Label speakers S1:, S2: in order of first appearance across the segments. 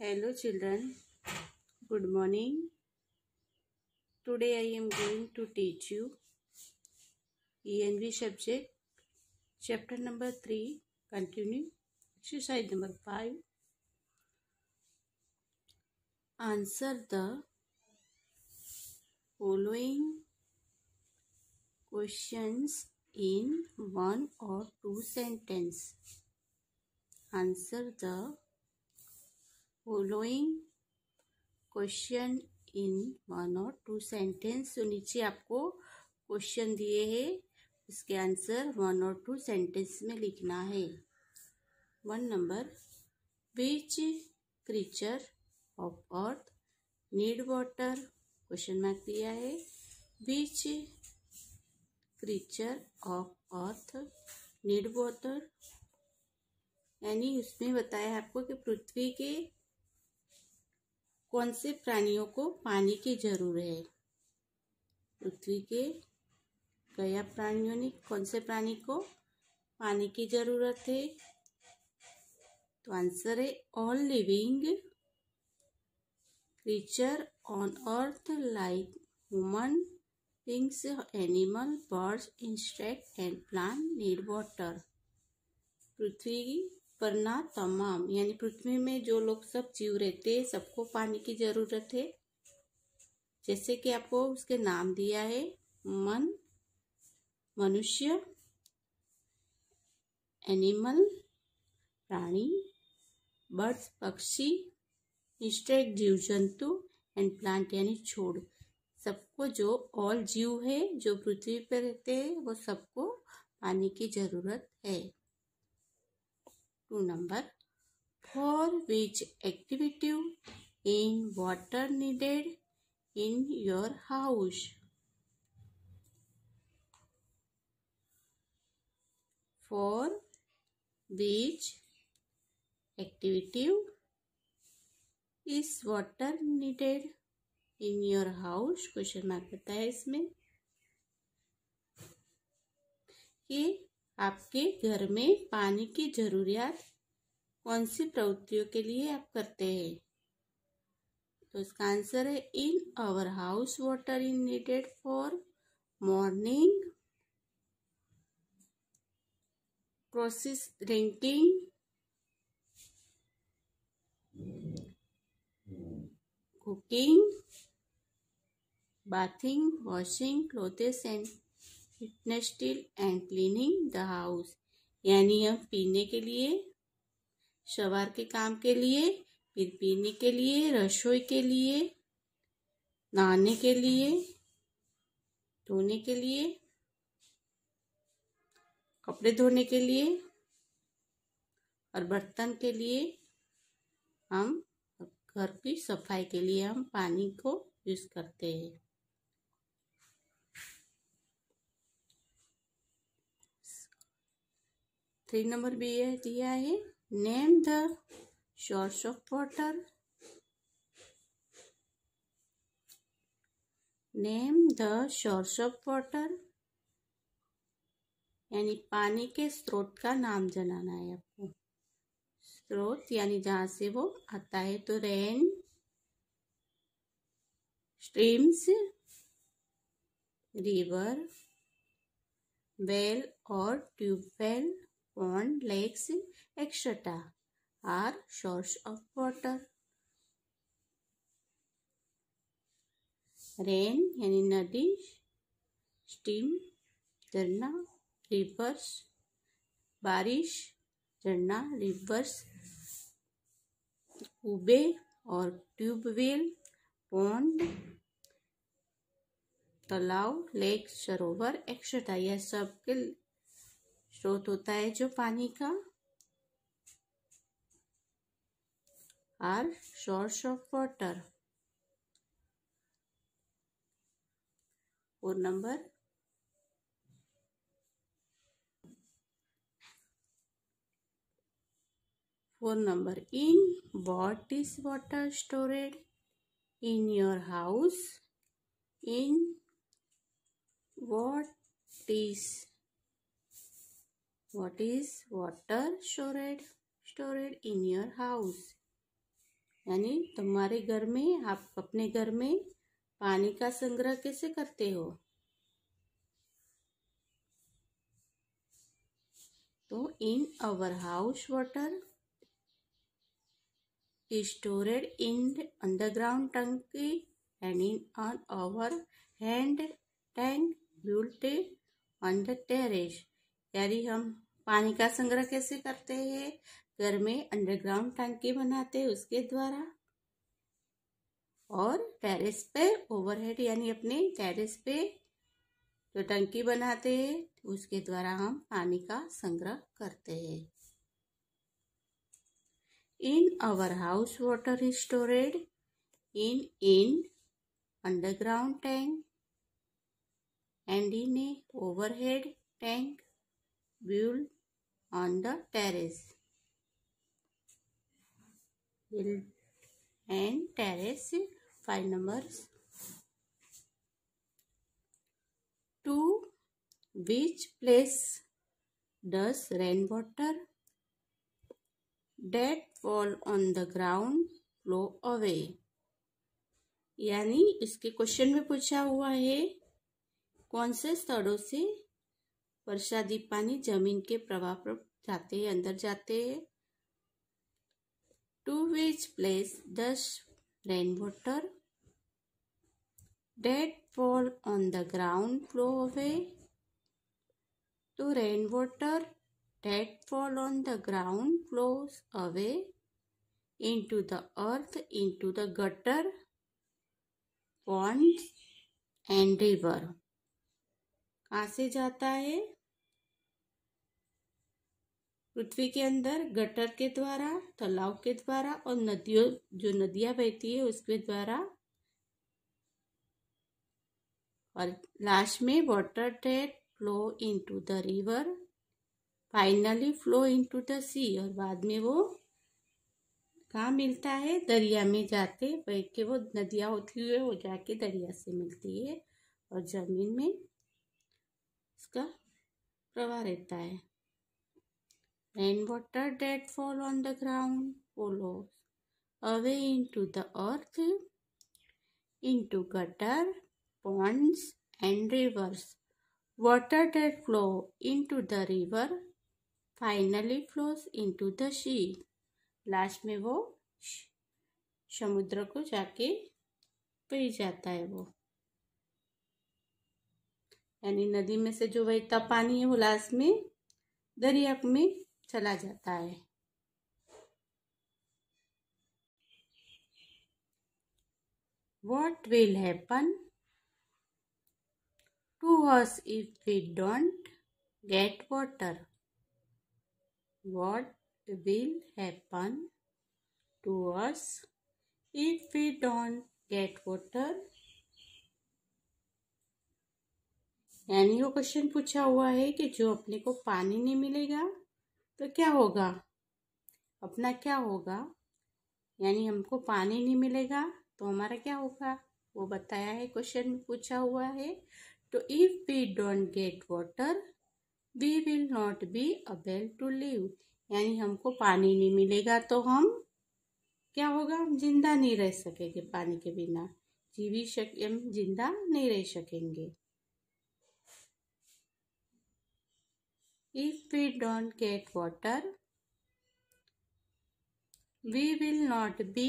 S1: Hello children, good morning. Today I am going to teach you ENV subject, chapter number 3, continue, exercise number 5. Answer the following questions in one or two sentences. Answer the following question in one और two sentence तो नीचे आपको question दिए हैं उसके answer one और two sentence में लिखना है one number which creature of earth need water question mark दिया है which creature of earth need water यानी उसमें बताया आपको कि पृथ्वी के कौन से प्राणियों को पानी की जरूरत है पृथ्वी के गया प्राणियों ने कौन से प्राणी को पानी की जरूरत है तो आंसर है all living creature on earth like human things animal birds insect and plant need water पृथ्वी करना तमाम यानी पृथ्वी में जो लोग सब जीव रहते हैं सबको पानी की जरूरत है जैसे कि आपको उसके नाम दिया है मन मनुष्य एनिमल प्राणी बर्ड्स पक्षी इंस्टेक्ट जीव जंतु एंड प्लांट यानी छोड़ सबको जो ऑल जीव है जो पृथ्वी पर रहते हैं वो सबको पानी की जरूरत है two number for which activity in water needed in your house for which activity is water needed in your house question mark बताया इसमें कि आपके घर में पानी की ज़रूरियात कौन सी प्रवृत्तियों के लिए आप करते हैं तो इसका आंसर है in our house water in needed for morning process drinking cooking bathing washing clothes and fitness steel and cleaning the house यानी हम पीने के लिए सवार के काम के लिए फिर पीने के लिए रसोई के लिए नहाने के लिए धोने के लिए कपड़े धोने के लिए और बर्तन के लिए हम घर की सफाई के लिए हम पानी को यूज़ करते हैं थ्री नंबर बी है दिया है name the source of water name the source of water यानी पानी के स्रोत का नाम जनाना है आपको स्रोत यानी जहां से वो आता है तो रेन स्ट्रीम्स रिवर वेल और tubewell pond, lakes, etc. are source of water. yani nadi नदी jharna झरना रिवर्स बारिश झरना रिवर्स कुबे और ट्यूबवेल pond तालाब लेक सरोवर एक्सेट्रा यह सब के स्रोत होता है जो पानी का और सोर्स ऑफ वाटर और number four number in what is water stored in your house in what is what is water stored stored in your house यानी तुम्हारे घर में आप अपने घर में पानी का संग्रह कैसे करते हो तो in our house water stored in underground tanki and in on our hand tank built on the terrace यानी हम पानी का संग्रह कैसे करते हैं घर में अंडरग्राउंड टंकी बनाते हैं उसके द्वारा और टेरेस पे ओवरहेड यानी अपने टेरेस पे जो टंकी बनाते हैं उसके द्वारा हम पानी का संग्रह करते हैं in our house water is stored in in underground tank and in a overhead tank build on the terrace. Built and terrace five numbers. To which place does rainwater that fall on the ground flow away? यानी इसके question में पूछा हुआ है कौन से स्थलों से वर्षादी पानी जमीन के प्रवाह पर जाते हैं अंदर जाते हैं to which place does rain water that fall on the ground flow away तो rain water that fall on the ground flow away into the earth into the gutter ponds and river कहाँ से जाता है पृथ्वी के अंदर gutter के द्वारा तालाब के द्वारा और नदियों जो नदियाँ बहती है उसके द्वारा और लास्ट में water that flow into the river finally flow into the sea और बाद में वो कहाँ मिलता है दरिया में जाते बह के वो नदियाँ होती है वो जाके दरिया से मिलती है और ज़मीन में उसका प्रवाह रहता है Rainwater that fall on the ground follows away into the earth, into gutter, ponds and rivers. Water that flow into the river finally flows into the sea last में वो समुद्र को जाके पी जाता है वो यानी नदी में से जो बहता पानी है वो लास्ट में दरिया में चला जाता है what will happen to us if we don't get water what will happen to us if we don't get water यानी वो क्वेश्चन पूछा हुआ है कि जो अपने को पानी नहीं मिलेगा तो क्या होगा अपना क्या होगा यानी हमको पानी नहीं मिलेगा तो हमारा क्या होगा वो बताया है क्वेश्चन में पूछा हुआ है तो if we don't get water we will not be able to live यानी हमको पानी नहीं मिलेगा तो हम क्या होगा हम जिंदा नहीं रह सकेंगे पानी के बिना जीवी शक हम जिंदा नहीं रह सकेंगे If we don't get water, we will not be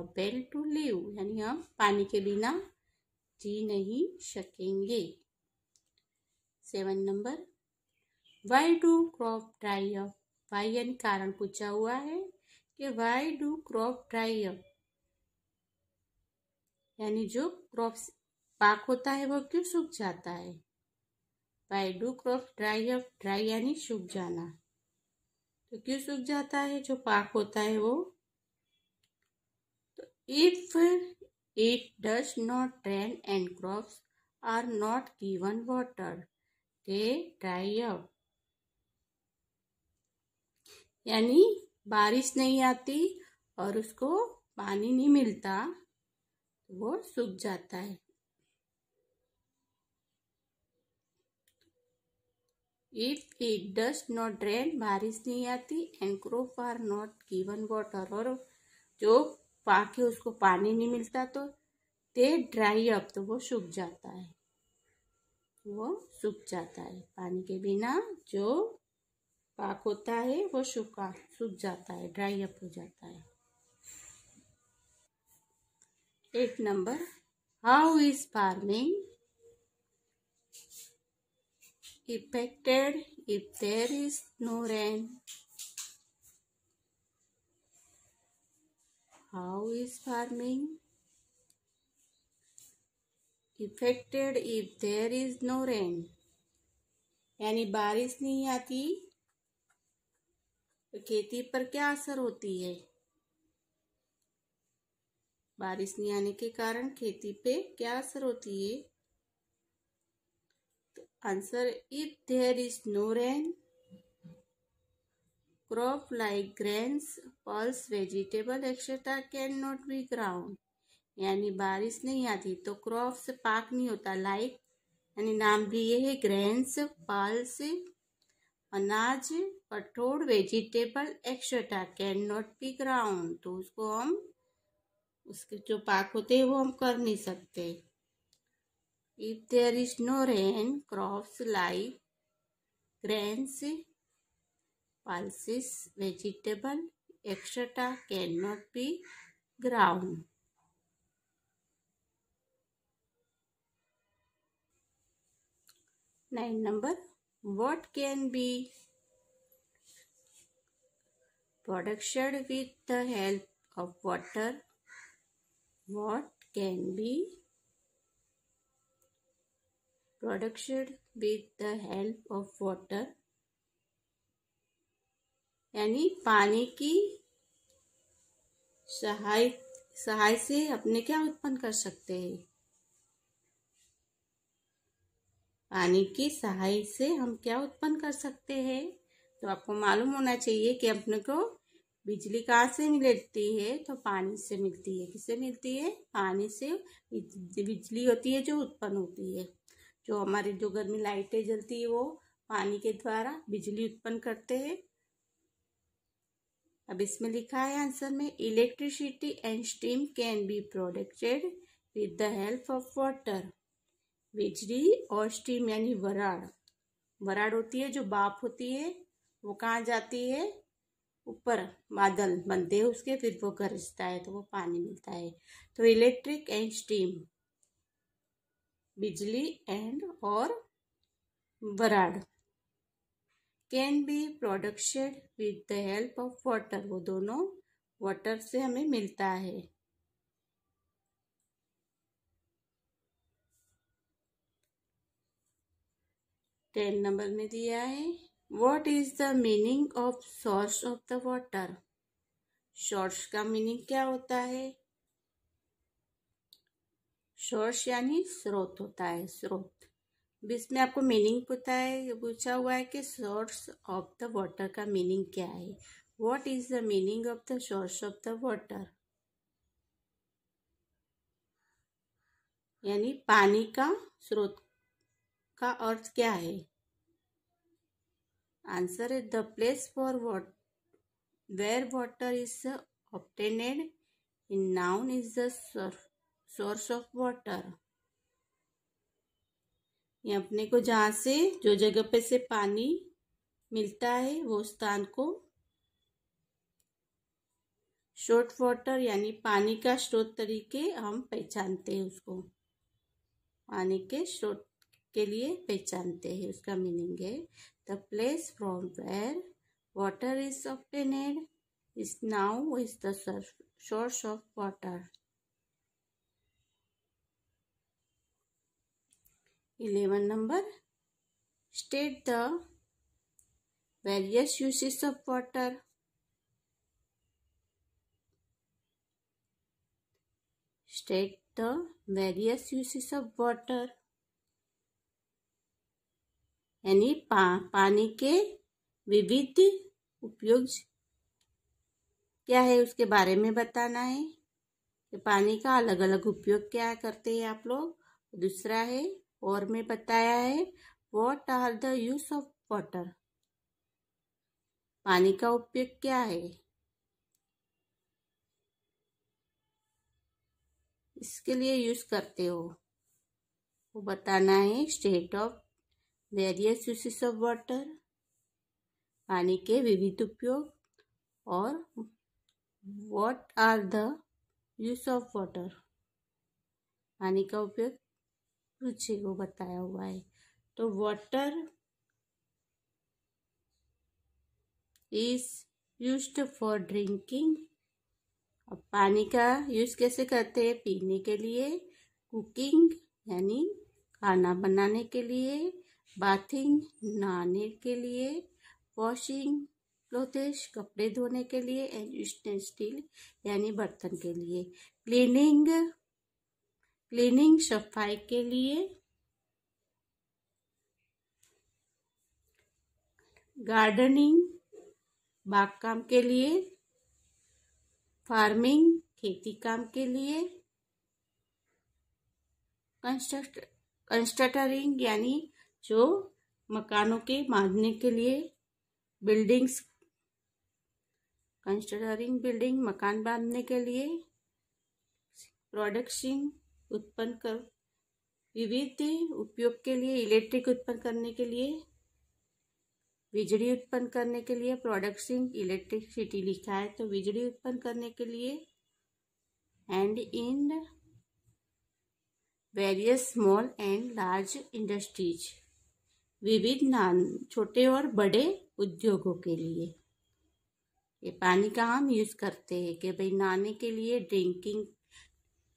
S1: able to live यानी हम पानी के बिना जी नहीं सकेंगे seven number why do crop dry up why यानी कारण पूछा हुआ है कि why do crop dry up यानी जो क्रॉप पाक होता है वो क्यों सूख जाता है why do crop dry up dry यानी सूख जाना तो क्यों सूख जाता है जो पाक होता है वो तो if it does not rain and crop are not given water they dry up यानी बारिश नहीं आती और उसको पानी नहीं मिलता वो सूख जाता है if it does not rain बारिश नहीं आती and crop are not given water और जो पाके उसको पानी नहीं मिलता तो दे ड्राई अप तो वो सूख जाता है वो सूख जाता है पानी के बिना जो पाक होता है वो सूखा सूख जाता है ड्राई अप हो जाता है एक number how is farming affected if there is no rain. How is farming affected if there is no rain? यानी बारिश नहीं आती तो खेती पर क्या असर होती है बारिश नहीं आने के कारण खेती पे क्या असर होती है Answer If there is no rain, crop like grains, pulse, vegetable etc. cannot be ground. यानी बारिश नहीं आती तो क्रॉप से पाक नहीं होता लाइक यानी नाम भी ये है ग्रेन्स पल्स अनाज कठोर vegetable etcetera can not be grown तो उसको हम उसके जो पाक होते हैं वो हम कर नहीं सकते If there is no rain, crops like grains, pulses, vegetable, etc. cannot be grown. Nine number, what can be produced with the help of water? What can be production with the help of water यानी पानी की सहाय सहाय से अपने क्या उत्पन्न कर सकते हैं पानी की सहाय से हम क्या उत्पन्न कर सकते हैं तो आपको मालूम होना चाहिए कि अपने को बिजली कहाँ से मिलती है तो पानी से मिलती है किससे मिलती है पानी से बिजली होती है जो उत्पन्न होती है जो हमारे जो घर में लाइटें जलती है वो पानी के द्वारा बिजली उत्पन्न करते हैं अब इसमें लिखा है आंसर में electricity and steam can be produced with the help of water बिजली और स्टीम यानी वराड़ वराड़ होती है जो बाप होती है वो कहाँ जाती है ऊपर बादल बनते हैं उसके फिर वो गरजता है तो वो पानी मिलता है तो इलेक्ट्रिक एंड स्टीम बिजली एंड और बराड can be produced with the help of water वो दोनों वाटर से हमें मिलता है टेन नंबर में दिया है what is the meaning of source of the water source का मीनिंग क्या होता है सोर्स यानी स्रोत होता है स्रोत इसमें में आपको मीनिंग पूछा है पूछा हुआ है कि सोर्स ऑफ द वाटर का मीनिंग क्या है what is the meaning of the source of the water यानी पानी का स्रोत का अर्थ क्या है आंसर है the place for what where water is obtained in known is the source source of water ये अपने को जहां से जो जगह पे से पानी मिलता है वो स्थान को शोर्ट वाटर यानी पानी का स्रोत तरीके हम पहचानते हैं उसको पानी के स्रोत के लिए पहचानते हैं उसका मीनिंग है the place from where water is obtained is now is the source of water eleven number state the various uses of water state the various uses of water यानी पा, पानी के विविध उपयोग क्या है उसके बारे में बताना है कि पानी का अलग अलग उपयोग क्या करते हैं आप लोग दूसरा है और में बताया है what are the use of water पानी का उपयोग क्या है इसके लिए यूज करते हो वो बताना है state of various uses of water पानी के विविध उपयोग और what are the use of water पानी का उपयोग रुचि को बताया हुआ है तो water is used for drinking अब पानी का यूज कैसे करते हैं पीने के लिए कुकिंग यानी खाना बनाने के लिए बाथिंग नहाने के लिए वॉशिंग क्लोथेश कपड़े धोने के लिए एंड स्टेन स्टील यानी बर्तन के लिए क्लीनिंग क्लीनिंग सफाई के लिए गार्डनिंग बागकाम के लिए फार्मिंग खेती काम के लिए कंस्ट्रक्ट कंस्ट्रक्टरिंग यानी जो मकानों के बांधने के लिए बिल्डिंग्स कंस्ट्रक्टरिंग बिल्डिंग मकान बांधने के लिए प्रोडक्शिंग उत्पन्न कर विविध उपयोग के लिए इलेक्ट्रिक उत्पन्न करने के लिए बिजली उत्पन्न करने के लिए प्रोडक्शन इलेक्ट्रिसिटी लिखा है तो बिजली उत्पन्न करने के लिए and in various small and large industries विविध नान छोटे और बड़े उद्योगों के लिए ये पानी का हम यूज़ करते हैं कि भाई नहाने के लिए ड्रिंकिंग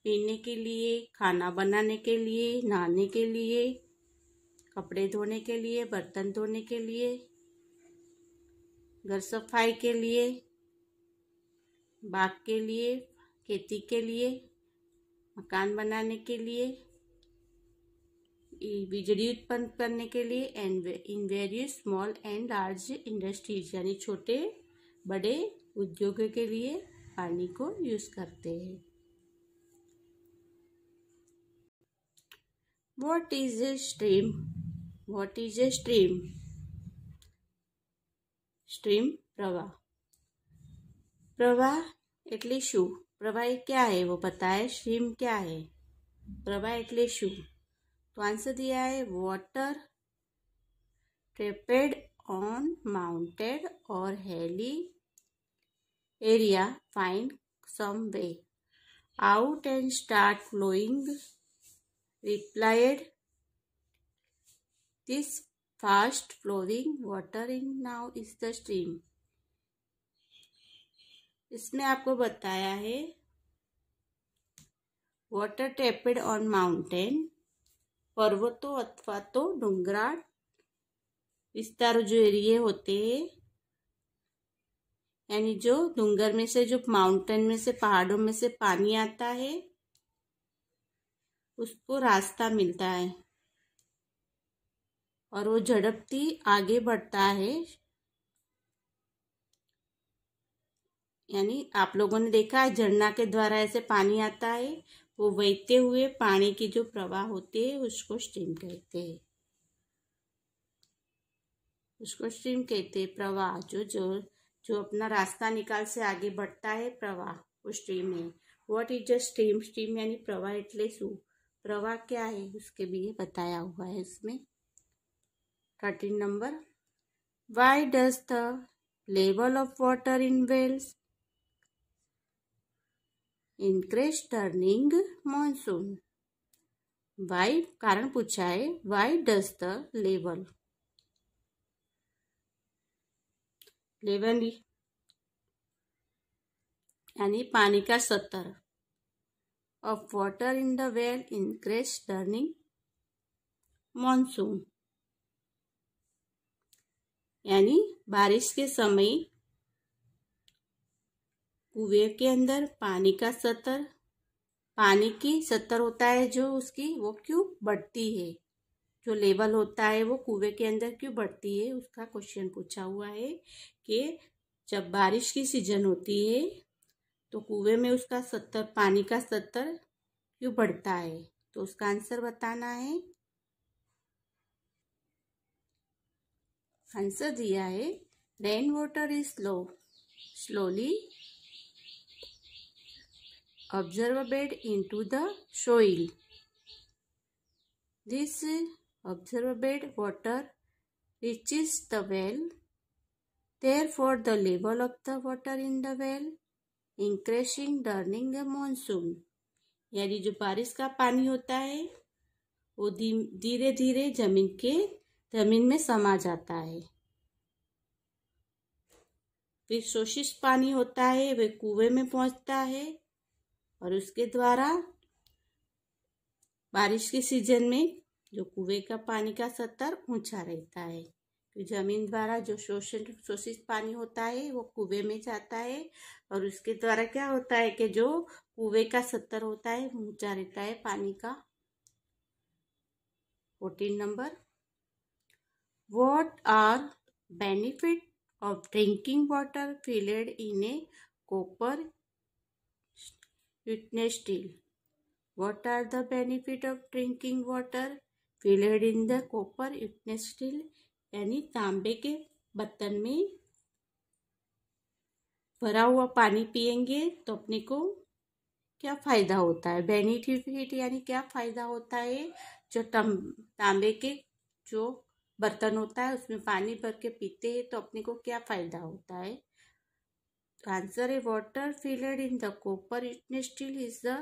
S1: पीने के लिए खाना बनाने के लिए नहाने के लिए कपड़े धोने के लिए बर्तन धोने के लिए घर सफाई के लिए बाग के लिए खेती के लिए मकान बनाने के लिए बिजली उत्पन्न करने के लिए and in very small and large industries यानी छोटे बड़े उद्योगों के लिए पानी को यूज़ करते हैं what is a stream what is a stream stream प्रवाह प्रवाह એટલે शू प्रवाह क्या है वो बताए स्ट्रीम क्या है प्रवाह એટલે शू तो आंसर दिया है वॉटर ट्रेपेड ऑन माउंटेड और hilly area find some way out and start flowing replied, This fast flowing water in now is the stream. इसमें आपको बताया है वॉटर टेपेड ऑन माउंटेन पर्वतों अथवा तो डूंगराट विस्तार जो एरिए होते हैं यानी जो डूंगर में से जो माउंटेन में से पहाड़ों में से पानी आता है उसको रास्ता मिलता है और वो झड़पती आगे बढ़ता है यानी आप लोगों ने देखा है झरना के द्वारा ऐसे पानी आता है वो बहते हुए पानी की जो प्रवाह होती है उसको स्ट्रीम कहते हैं उसको स्ट्रीम कहते हैं प्रवाह जो जो जो अपना रास्ता निकाल से आगे बढ़ता है प्रवाह वो स्ट्रीम है what is a stream stream यानी प्रवाह એટલે શું प्रवाह क्या है उसके लिए बताया हुआ है इसमें thirteen number why does the level of water in wells increase during monsoon why कारण पूछा है why does the level level यानी पानी का सत्तर of water in the well increased during monsoon. यानी बारिश के समय कुएं के अंदर पानी का सतर पानी की सतर होता है जो उसकी वो क्यों बढ़ती है जो लेवल होता है वो कुएं के अंदर क्यों बढ़ती है उसका क्वेश्चन पूछा हुआ है कि जब बारिश की सीजन होती है तो कुएं में उसका सत्तर पानी का सत्तर क्यों बढ़ता है तो उसका आंसर बताना है आंसर दिया है rain water is slow slowly absorbed into the soil this absorbed bed water reaches the well therefore the level of the water in the well increasing during the monsoon यानी जो बारिश का पानी होता है वो धीरे धीरे जमीन के जमीन में समा जाता है फिर शोषित पानी होता है वह कुएं में पहुंचता है और उसके द्वारा बारिश के सीजन में जो कुएं का पानी का सतर ऊंचा रहता है जमीन द्वारा जो शोषण शोषित पानी होता है वो कुएं में जाता है और उसके द्वारा क्या होता है कि जो कुएं का सत्तर होता है ऊंचा रहता है पानी का fourteen number what are benefit of drinking water filled in a copper utensils steel what are the benefit of drinking water filled in the copper utensils steel यानी तांबे के बर्तन में भरा हुआ पानी पिएंगे तो अपने को क्या फ़ायदा होता है बेनिफिट यानी क्या फ़ायदा होता है जो तम तांबे के जो बर्तन होता है उसमें पानी भर के पीते हैं तो अपने को क्या फ़ायदा होता है आंसर है water filled in the copper steel is the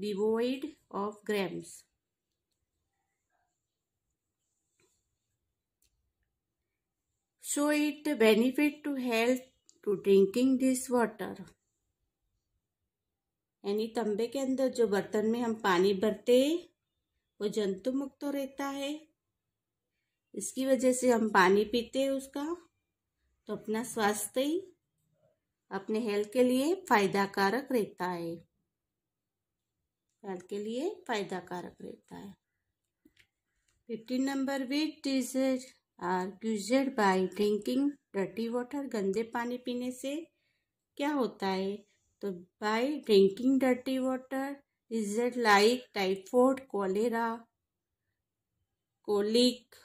S1: devoid of germs So it benefit to health to drinking this water. यानी तंबे के अंदर जो बर्तन में हम पानी भरते वो जंतु मुक्त तो रहता है इसकी वजह से हम पानी पीते हैं उसका तो अपना स्वास्थ्य ही अपने हेल्थ के लिए फायदाकारक रहता है हेल्थ के लिए फायदाकारक रहता है fifteen number what is are caused by drinking dirty water गंदे पानी पीने से क्या होता है तो by drinking dirty water is like typhoid cholera colic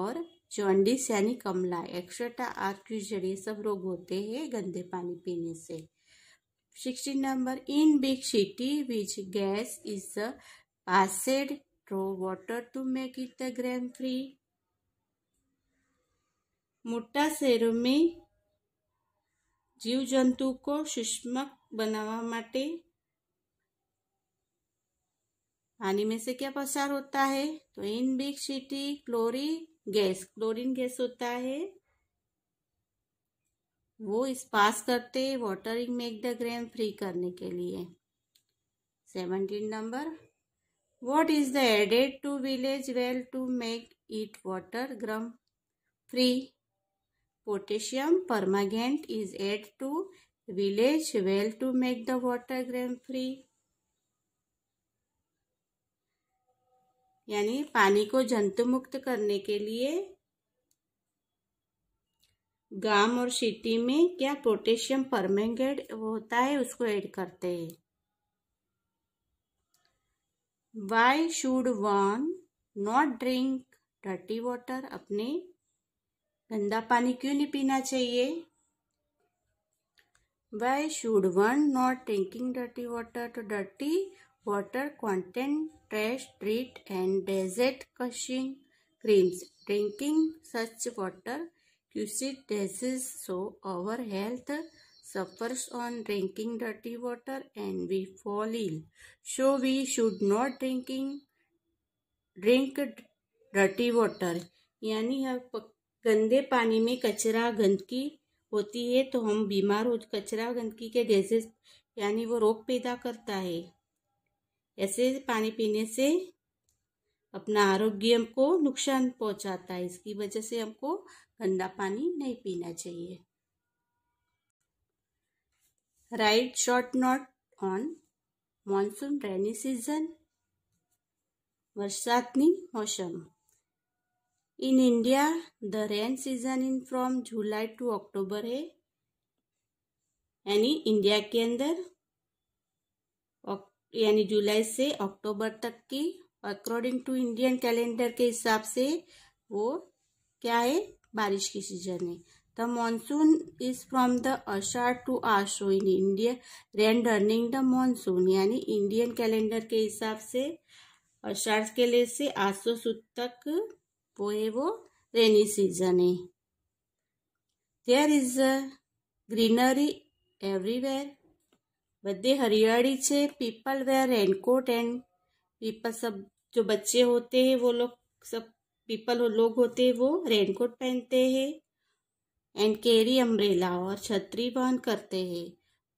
S1: और जॉन्डिस यानी कमला एक्सेट्रा आर क्यूजेड ये सब रोग होते हैं गंदे पानी पीने से sixteen number in big city which gas is passed water to make it the gram free મોટા શહેરોમાં में કો को બનાवा बनावा पानी में से क्या पसार होता है तो इन बिग सिटी क्लोरी गैस क्लोरीन गैस होता है वो इस पास करते watering make the germ free करने के लिए seventeen number what is the added to village well to make it water germ free Potassium permanganate is added to village well to make the water gram free. यानी पानी को जंतु मुक्त करने के लिए गाम और सिटी में क्या पोटेशियम परमेंगेट होता है उसको ऐड करते हैं why should one not drink dirty water अपने गंदा पानी क्यों नहीं पीना चाहिए why should one not drinking dirty water to dirty water contains trash treat and disease causing germs drinking such water causes diseases so our health suffers on drinking dirty water and we fall ill so we should not drinking drink dirty water yani hai गंदे पानी में कचरा गंदगी होती है तो हम बीमार हो कचरा गंदगी के डिजीज यानी वो रोग पैदा करता है ऐसे पानी पीने से अपना आरोग्य हमको नुकसान पहुंचाता है इसकी वजह से हमको गंदा पानी नहीं पीना चाहिए write short note on monsoon rainy season વરસાદની मौसम in India the rain season in from July to October है यानी इंडिया के अंदर यानी जुलाई से अक्टूबर तक की अकॉर्डिंग टू इंडियन कैलेंडर के हिसाब से वो क्या है बारिश की सीजन है the monsoon is from the Ashadh to Aso in India rain during the monsoon यानी इंडियन कैलेंडर के हिसाब से अषाढ़ के लिए से आशो सुद तक वो है वो रेनी सीजन है there is a greenery everywhere बदे हरियाली છે people wear raincoat and people सब जो बच्चे होते हैं वो लोग सब पीपल हो लोग होते हैं वो रेनकोट पहनते हैं एंड कैरी अम्ब्रेला और छतरी वहन करते हैं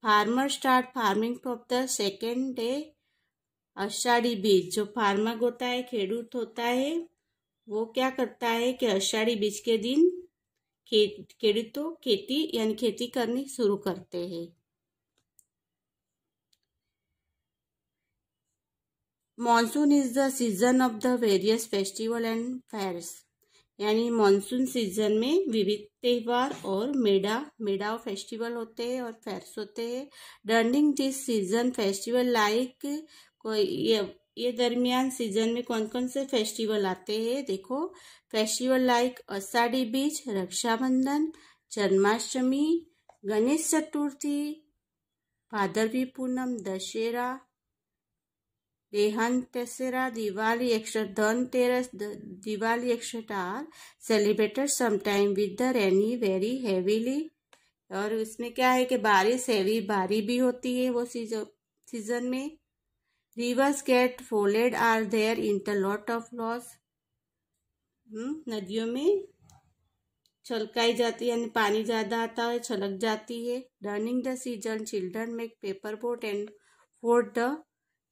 S1: farmer start farming from the second day Ashadhi Beej जो फार्मर होता है खेडूत होता है वो क्या करता है कि अषाढ़ी बीज के दिन खेत खेती यानी खेती करनी शुरू करते हैं monsoon is the season of the various festival and fairs यानी मानसून सीजन में विविध त्यौहार और मेडा मेडा फेस्टिवल होते हैं और फेयर्स होते हैं during this season festival like कोई ये दरमियान सीजन में कौन कौन से फेस्टिवल आते हैं देखो फेस्टिवल लाइक अषाढ़ी बीज रक्षाबंधन जन्माष्टमी गणेश चतुर्थी भादरवी पूनम दशहरा रेहन तेसरा Diwali etcetera Dhanteras Diwali etcetera are celebrated sometime with the rainy very heavily और उसमें क्या है कि बारिश हैवी बारी भी होती है वो सीजन सीजन में rivers get flooded are there in the lot of loss नदियों में छलकाई जाती है यानी पानी ज़्यादा आता है छलक जाती है during the season children make paper boat and float the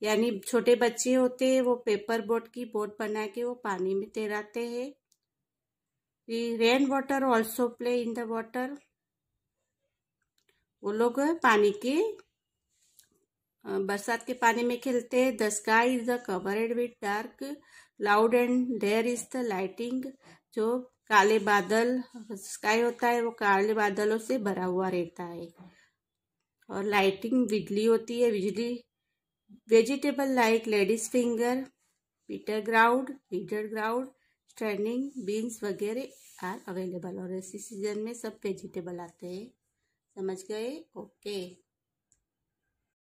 S1: यानी छोटे बच्चे होते हैं वो पेपर बोट की बोट बना के वो पानी में तैराते हैं rain water also play in the water वो लोग पानी के बरसात के पानी में खेलते हैं the sky is the covered with dark cloud and there is the lightning जो काले बादल स्काई होता है वो काले बादलों से भरा हुआ रहता है और लाइटिंग बिजली होती है बिजली vegetable like ladies finger bitter gourd ridge gourd string beans वगैरह आर अवेलेबल और इसी सीजन में सब वेजिटेबल आते हैं समझ गए ओके